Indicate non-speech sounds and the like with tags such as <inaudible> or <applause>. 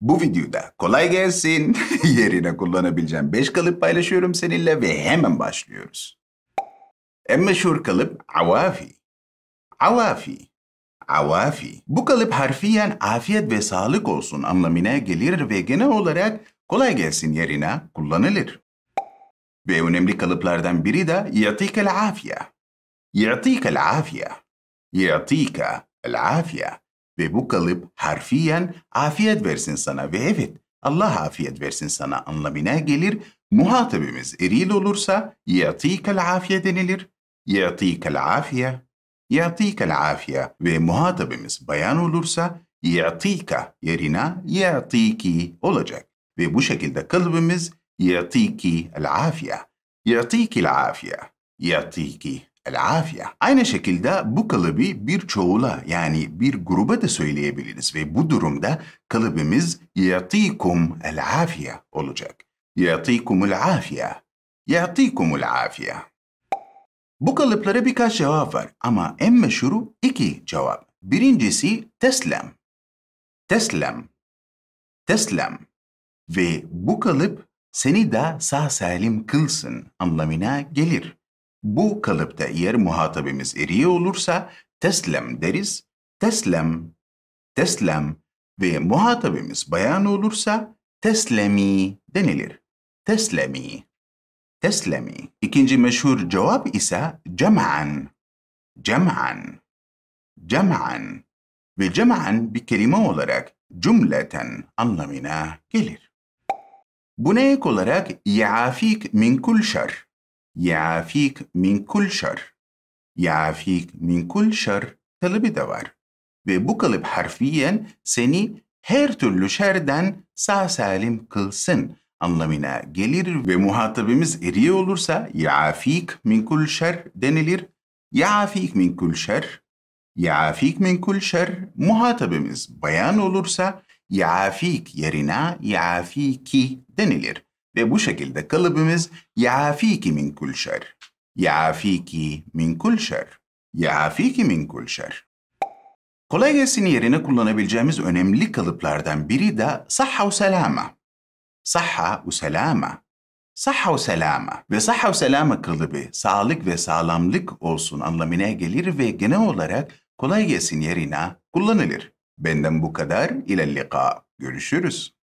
Bu videoda kolay gelsin <laughs> yerine kullanabileceğim 5 kalıp paylaşıyorum seninle ve hemen başlıyoruz. En meşhur kalıp avafi. Avafi. Avafi. Bu kalıp harfiyen afiyet ve sağlık olsun anlamına gelir ve genel olarak kolay gelsin yerine kullanılır. Ve önemli kalıplardan biri de yatika'l afiye. Yatika'l afiye. Yatika'l afiye. Ve bu kalıp harfiyen afiyet versin sana ve evet Allah afiyet versin sana anlamına gelir. Muhatabimiz eril olursa yatikel afiye denilir. Yatikel afiye. Yatikel afiye ve muhatabimiz bayan olursa yatika yerine yatiki olacak. Ve bu şekilde kalıbımız yatiki el afiye. Yatiki el afiye. Yatiki el Aynı şekilde bu kalıbı bir çoğula yani bir gruba da söyleyebiliriz ve bu durumda kalıbımız yatikum el olacak. Yatikumul afiye. Yatikumul afiye. Bu kalıplara birkaç cevap var ama en meşhuru iki cevap. Birincisi teslem. Teslem. Teslem. Ve bu kalıp seni de sağ salim kılsın anlamına gelir. Bu kalıpta eğer muhatabimiz eriye olursa teslem deriz. Teslem, teslem ve muhatabimiz bayan olursa teslemi denilir. Teslemi, teslemi. İkinci meşhur cevap ise cem'an, cem'an, cem'an. Ve cem'an bir kelime olarak cümleten anlamına gelir. Buna ek olarak yafik min kul şer يعافيك min kul şer, يعافيك min kul şer kalıbı da var. Ve bu kalıp harfiyen seni her türlü şerden sağ salim kılsın anlamına gelir ve muhatabımız eriye olursa yaafik min kul şer denilir. Yaafik min kul şer, yaafik min kul şer muhatabımız bayan olursa yaafik yerine yaafiki denilir. Ve bu şekilde kalıbımız yafiki min kul şer. Yafiki min kul şer. Yafiki min kul şer. Kolay gelsin yerine kullanabileceğimiz önemli kalıplardan biri de sahha ve selama. Sahha ve selama. Sahha ve selama ve sahha ve selama kalıbı sağlık ve sağlamlık olsun anlamına gelir ve genel olarak kolay gelsin yerine kullanılır. Benden bu kadar. İle lika. Görüşürüz.